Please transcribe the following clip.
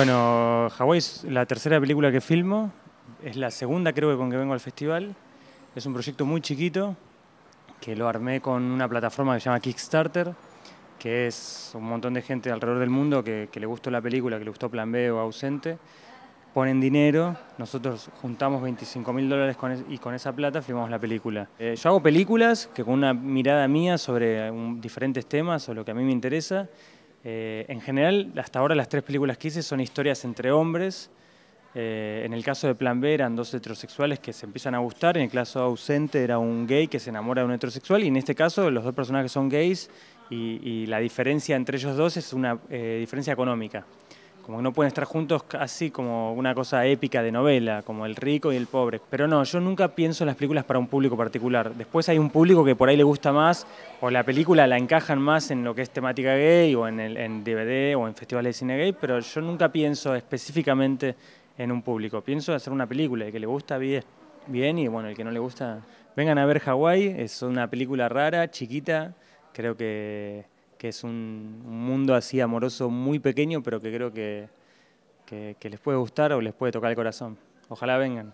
Bueno, Hawái es la tercera película que filmo, es la segunda creo que con que vengo al festival. Es un proyecto muy chiquito que lo armé con una plataforma que se llama Kickstarter, que es un montón de gente alrededor del mundo que, le gustó la película, que le gustó Plan B o Ausente, ponen dinero, nosotros juntamos 25 mil dólares y con esa plata filmamos la película. Eh, yo hago películas que con una mirada mía sobre diferentes temas o lo que a mí me interesa eh, en general, hasta ahora las tres películas que hice son historias entre hombres. Eh, en el caso de Plan B eran dos heterosexuales que se empiezan a gustar, en el caso ausente era un gay que se enamora de un heterosexual y en este caso los dos personajes son gays y, la diferencia entre ellos dos es una eh, diferencia económica como que no pueden estar juntos casi como una cosa épica de novela, como el rico y el pobre. Pero no, yo nunca pienso en las películas para un público particular. Después hay un público que por ahí le gusta más, o la película la encajan más en lo que es temática gay, o en, el, DVD, o en festivales de cine gay, pero yo nunca pienso específicamente en un público. Pienso hacer una película, el que le gusta bien, bien y bueno, el que no le gusta... Vengan a ver Hawái, es una película rara, chiquita, creo que que es un, mundo así amoroso muy pequeño, pero que creo que les puede gustar o les puede tocar el corazón. Ojalá vengan.